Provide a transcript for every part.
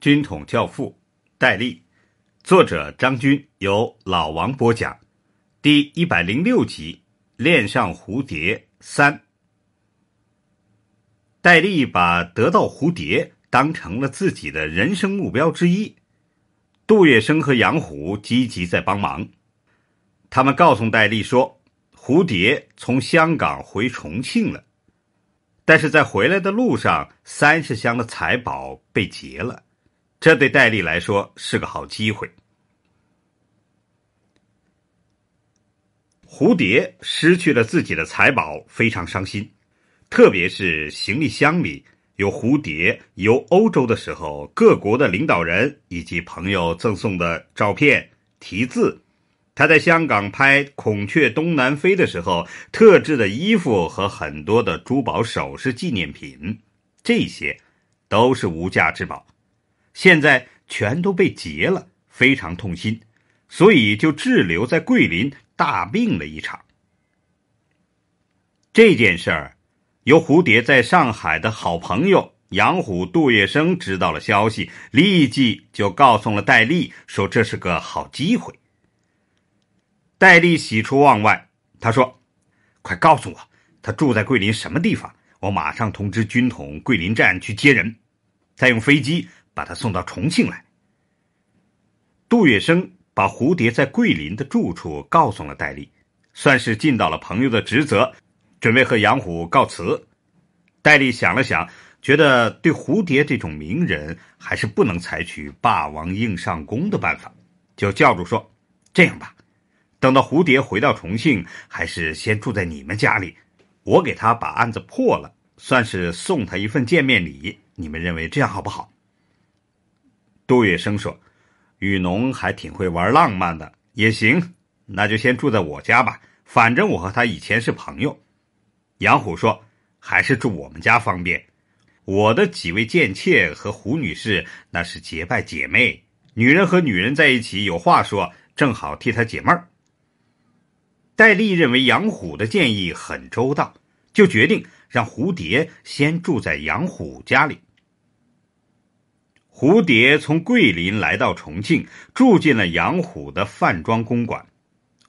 军统教父戴笠，作者张军由老王播讲，第一百零六集《恋上蝴蝶三》。戴笠把得到蝴蝶当成了自己的人生目标之一。杜月笙和杨虎积极在帮忙，他们告诉戴笠说，蝴蝶从香港回重庆了，但是在回来的路上，三十箱的财宝被劫了。这对戴笠来说是个好机会。蝴蝶失去了自己的财宝，非常伤心。特别是行李箱里有蝴蝶由欧洲的时候，各国的领导人以及朋友赠送的照片、题字。他在香港拍《孔雀东南飞》的时候，特制的衣服和很多的珠宝首饰、纪念品，这些都是无价之宝。现在全都被劫了，非常痛心，所以就滞留在桂林大病了一场。这件事儿，由蝴蝶在上海的好朋友杨虎、杜月笙知道了消息，立即就告诉了戴笠，说这是个好机会。戴笠喜出望外，他说：“快告诉我，他住在桂林什么地方？我马上通知军统桂林站去接人，再用飞机。”把他送到重庆来。杜月笙把蝴蝶在桂林的住处告诉了戴笠，算是尽到了朋友的职责。准备和杨虎告辞。戴笠想了想，觉得对蝴蝶这种名人还是不能采取霸王硬上弓的办法，就叫住说：“这样吧，等到蝴蝶回到重庆，还是先住在你们家里，我给他把案子破了，算是送他一份见面礼。你们认为这样好不好？”杜月笙说：“雨农还挺会玩浪漫的，也行，那就先住在我家吧。反正我和他以前是朋友。”杨虎说：“还是住我们家方便。我的几位贱妾和胡女士那是结拜姐妹，女人和女人在一起有话说，正好替她解闷儿。”戴笠认为杨虎的建议很周到，就决定让蝴蝶先住在杨虎家里。蝴蝶从桂林来到重庆，住进了杨虎的饭庄公馆。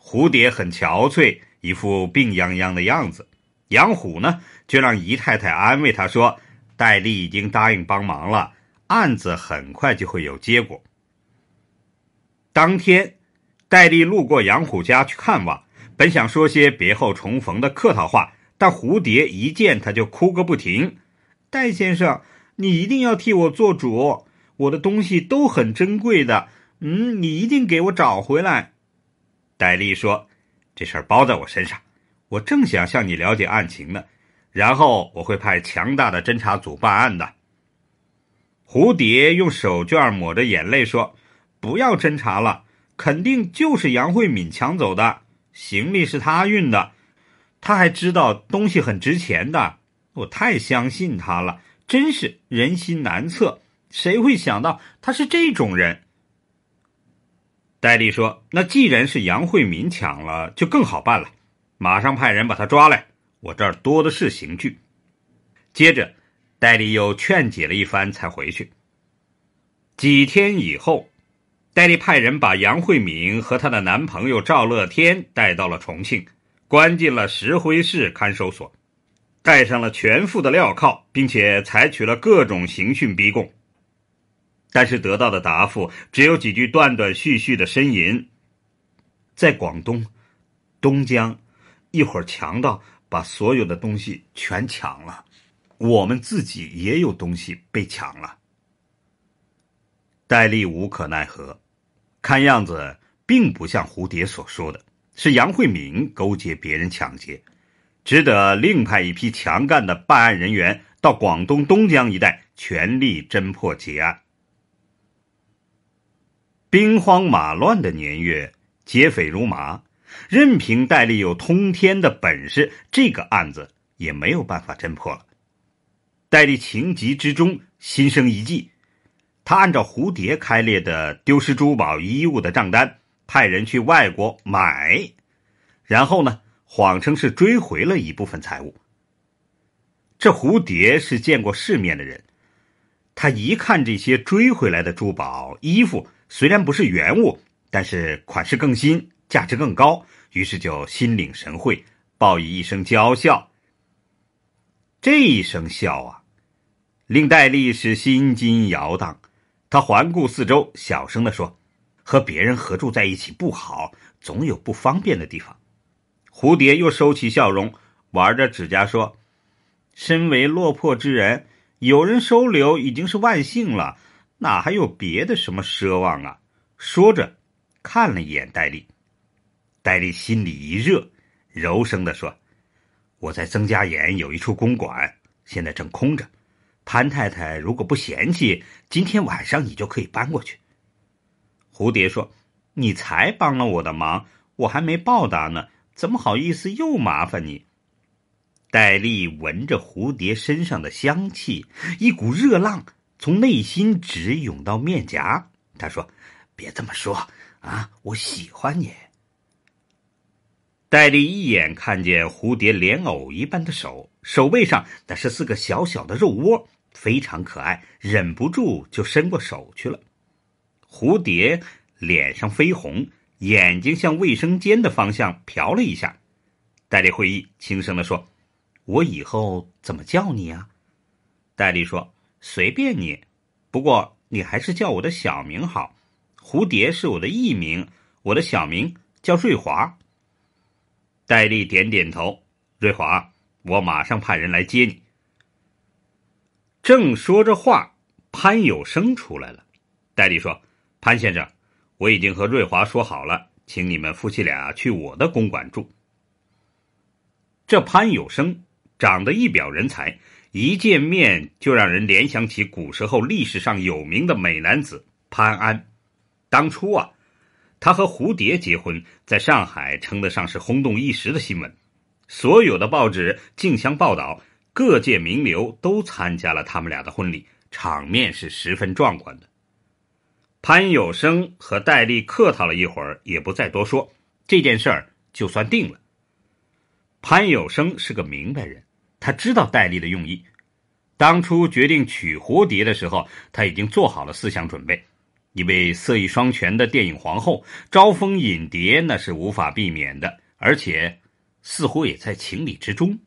蝴蝶很憔悴，一副病殃殃的样子。杨虎呢，就让姨太太安慰他说：“戴笠已经答应帮忙了，案子很快就会有结果。”当天，戴笠路过杨虎家去看望，本想说些别后重逢的客套话，但蝴蝶一见他就哭个不停：“戴先生，你一定要替我做主！”我的东西都很珍贵的，嗯，你一定给我找回来。”戴笠说，“这事儿包在我身上。我正想向你了解案情呢，然后我会派强大的侦查组办案的。”蝴蝶用手绢抹着眼泪说：“不要侦查了，肯定就是杨慧敏抢走的行李，是他运的。他还知道东西很值钱的，我太相信他了，真是人心难测。”谁会想到他是这种人？戴笠说：“那既然是杨惠敏抢了，就更好办了，马上派人把他抓来，我这儿多的是刑具。”接着，戴笠又劝解了一番，才回去。几天以后，戴笠派人把杨惠敏和她的男朋友赵乐天带到了重庆，关进了石灰市看守所，戴上了全副的镣铐，并且采取了各种刑讯逼供。但是得到的答复只有几句断断续续的呻吟。在广东东江，一儿强盗把所有的东西全抢了，我们自己也有东西被抢了。戴笠无可奈何，看样子并不像蝴蝶所说的，是杨惠敏勾结别人抢劫，只得另派一批强干的办案人员到广东东江一带全力侦破劫案。兵荒马乱的年月，劫匪如麻，任凭戴笠有通天的本事，这个案子也没有办法侦破了。戴笠情急之中心生一计，他按照蝴蝶开列的丢失珠宝衣物的账单，派人去外国买，然后呢，谎称是追回了一部分财物。这蝴蝶是见过世面的人，他一看这些追回来的珠宝衣服。虽然不是原物，但是款式更新，价值更高。于是就心领神会，报以一声娇笑。这一声笑啊，令戴笠是心惊摇荡。他环顾四周，小声的说：“和别人合住在一起不好，总有不方便的地方。”蝴蝶又收起笑容，玩着指甲说：“身为落魄之人，有人收留已经是万幸了。”哪还有别的什么奢望啊？说着，看了一眼戴笠，戴笠心里一热，柔声的说：“我在曾家岩有一处公馆，现在正空着。潘太太如果不嫌弃，今天晚上你就可以搬过去。”蝴蝶说：“你才帮了我的忙，我还没报答呢，怎么好意思又麻烦你？”戴笠闻着蝴蝶身上的香气，一股热浪。从内心直涌到面颊，他说：“别这么说啊，我喜欢你。”戴笠一眼看见蝴蝶莲藕一般的手，手背上那是四个小小的肉窝，非常可爱，忍不住就伸过手去了。蝴蝶脸上绯红，眼睛向卫生间的方向瞟了一下，戴笠会意，轻声的说：“我以后怎么叫你啊？”戴笠说。随便你，不过你还是叫我的小名好。蝴蝶是我的艺名，我的小名叫瑞华。戴笠点点头，瑞华，我马上派人来接你。正说着话，潘有生出来了。戴笠说：“潘先生，我已经和瑞华说好了，请你们夫妻俩去我的公馆住。”这潘有生。长得一表人才，一见面就让人联想起古时候历史上有名的美男子潘安。当初啊，他和蝴蝶结婚，在上海称得上是轰动一时的新闻。所有的报纸竞相报道，各界名流都参加了他们俩的婚礼，场面是十分壮观的。潘有生和戴笠客套了一会儿，也不再多说这件事儿，就算定了。潘有生是个明白人。他知道戴笠的用意，当初决定娶蝴蝶的时候，他已经做好了思想准备，一位色艺双全的电影皇后招蜂引蝶那是无法避免的，而且似乎也在情理之中。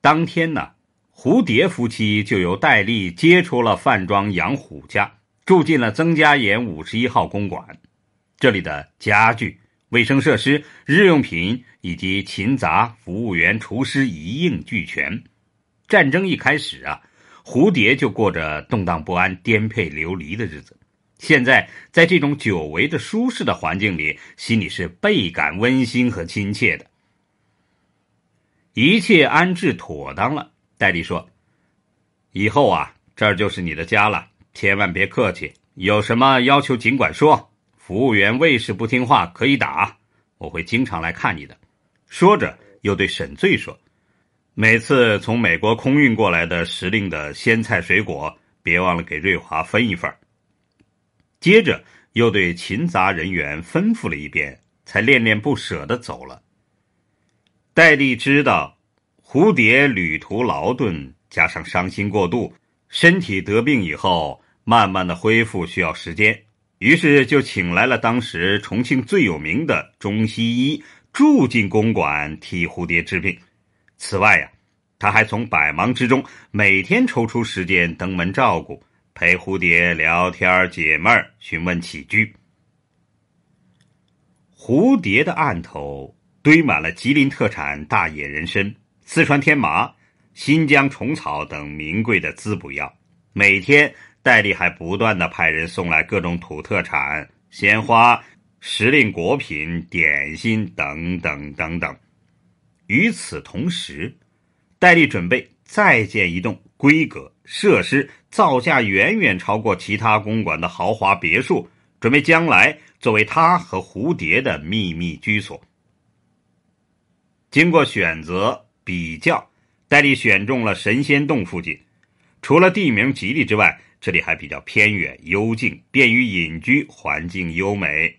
当天呢，蝴蝶夫妻就由戴笠接出了饭庄杨虎家，住进了曾家岩五十一号公馆，这里的家具。卫生设施、日用品以及勤杂、服务员、厨师一应俱全。战争一开始啊，蝴蝶就过着动荡不安、颠沛流离的日子。现在在这种久违的舒适的环境里，心里是倍感温馨和亲切的。一切安置妥当了，戴笠说：“以后啊，这儿就是你的家了，千万别客气，有什么要求尽管说。”服务员、卫士不听话可以打，我会经常来看你的。”说着，又对沈醉说：“每次从美国空运过来的时令的鲜菜水果，别忘了给瑞华分一份。”接着又对勤杂人员吩咐了一遍，才恋恋不舍的走了。戴笠知道，蝴蝶旅途劳顿，加上伤心过度，身体得病以后，慢慢的恢复需要时间。于是就请来了当时重庆最有名的中西医住进公馆替蝴蝶治病。此外呀，他还从百忙之中每天抽出时间登门照顾，陪蝴蝶聊天解闷儿，询问起居。蝴蝶的案头堆满了吉林特产大野人参、四川天麻、新疆虫草等名贵的滋补药，每天。戴笠还不断的派人送来各种土特产、鲜花、时令果品、点心等等等等。与此同时，戴笠准备再建一栋规格、设施、造价远远超过其他公馆的豪华别墅，准备将来作为他和蝴蝶的秘密居所。经过选择比较，戴笠选中了神仙洞附近。除了地名吉利之外，这里还比较偏远、幽静，便于隐居，环境优美。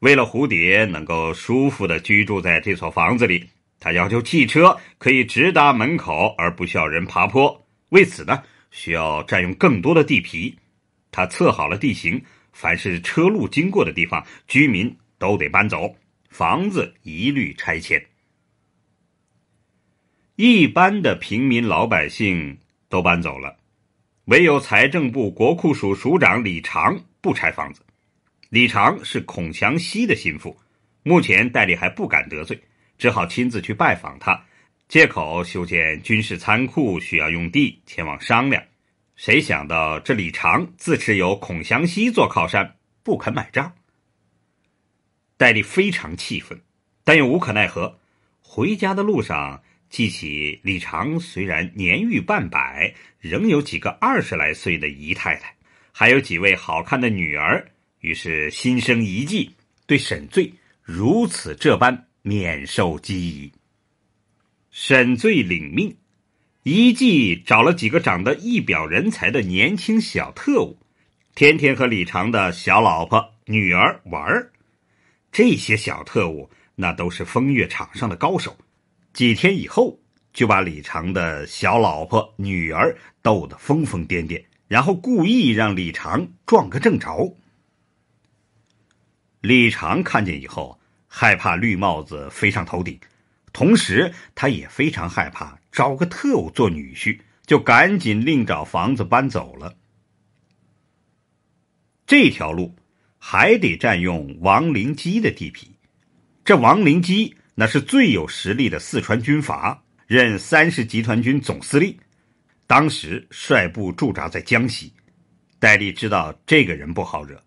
为了蝴蝶能够舒服的居住在这所房子里，他要求汽车可以直达门口，而不需要人爬坡。为此呢，需要占用更多的地皮。他测好了地形，凡是车路经过的地方，居民都得搬走，房子一律拆迁。一般的平民老百姓。都搬走了，唯有财政部国库署署长李长不拆房子。李长是孔祥熙的心腹，目前戴笠还不敢得罪，只好亲自去拜访他，借口修建军事仓库需要用地，前往商量。谁想到这李长自持有孔祥熙做靠山，不肯买账。戴笠非常气愤，但又无可奈何。回家的路上。记起李长虽然年逾半百，仍有几个二十来岁的姨太太，还有几位好看的女儿，于是心生一计，对沈醉如此这般免受讥疑。沈醉领命，一计找了几个长得一表人才的年轻小特务，天天和李长的小老婆、女儿玩儿。这些小特务那都是风月场上的高手。几天以后，就把李长的小老婆、女儿逗得疯疯癫癫，然后故意让李长撞个正着。李长看见以后，害怕绿帽子飞上头顶，同时他也非常害怕找个特务做女婿，就赶紧另找房子搬走了。这条路还得占用王灵基的地皮，这王灵基。那是最有实力的四川军阀，任三十集团军总司令，当时率部驻扎在江西。戴笠知道这个人不好惹，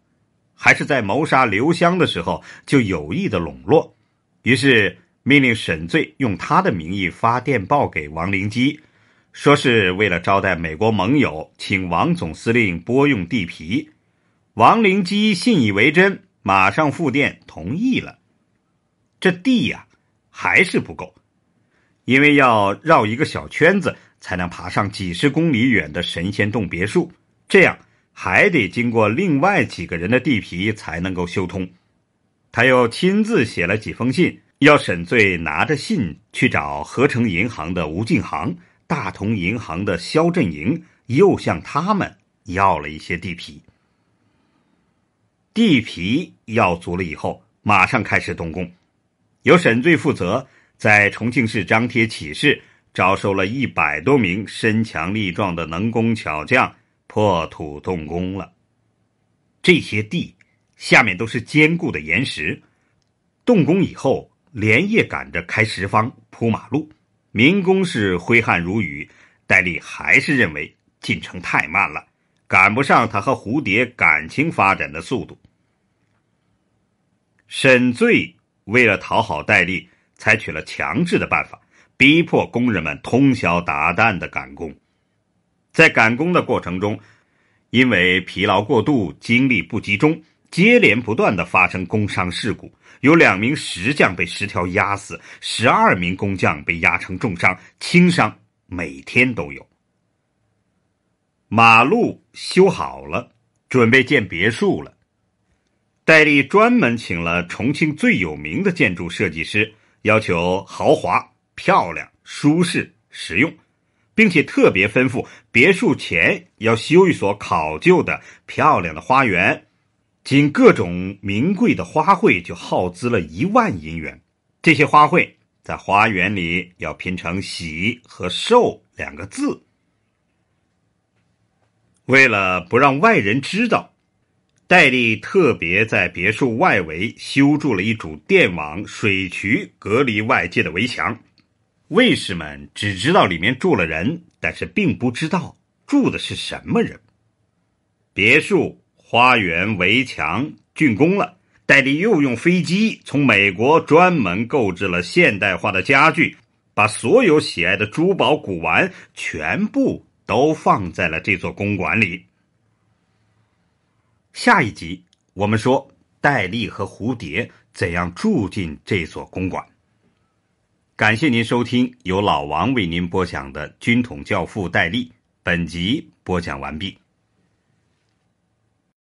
还是在谋杀刘湘的时候就有意的笼络，于是命令沈醉用他的名义发电报给王灵基，说是为了招待美国盟友，请王总司令拨用地皮。王灵基信以为真，马上复电同意了。这地呀。还是不够，因为要绕一个小圈子才能爬上几十公里远的神仙洞别墅，这样还得经过另外几个人的地皮才能够修通。他又亲自写了几封信，要沈醉拿着信去找合成银行的吴敬航，大同银行的肖振营，又向他们要了一些地皮。地皮要足了以后，马上开始动工。由沈醉负责，在重庆市张贴启事，招收了一百多名身强力壮的能工巧匠，破土动工了。这些地下面都是坚固的岩石，动工以后连夜赶着开石方铺马路，民工是挥汗如雨。戴笠还是认为进程太慢了，赶不上他和蝴蝶感情发展的速度。沈醉。为了讨好戴笠，采取了强制的办法，逼迫工人们通宵达旦的赶工。在赶工的过程中，因为疲劳过度、精力不集中，接连不断的发生工伤事故。有两名石匠被石条压死，十二名工匠被压成重伤、轻伤，每天都有。马路修好了，准备建别墅了。戴笠专门请了重庆最有名的建筑设计师，要求豪华、漂亮、舒适、实用，并且特别吩咐别墅前要修一所考究的漂亮的花园。仅各种名贵的花卉就耗资了一万银元。这些花卉在花园里要拼成“喜”和“寿”两个字，为了不让外人知道。戴笠特别在别墅外围修筑了一组电网、水渠隔离外界的围墙，卫士们只知道里面住了人，但是并不知道住的是什么人。别墅、花园、围墙竣工了，戴笠又用飞机从美国专门购置了现代化的家具，把所有喜爱的珠宝、古玩全部都放在了这座公馆里。下一集我们说戴笠和蝴蝶怎样住进这所公馆。感谢您收听由老王为您播讲的《军统教父》戴笠，本集播讲完毕。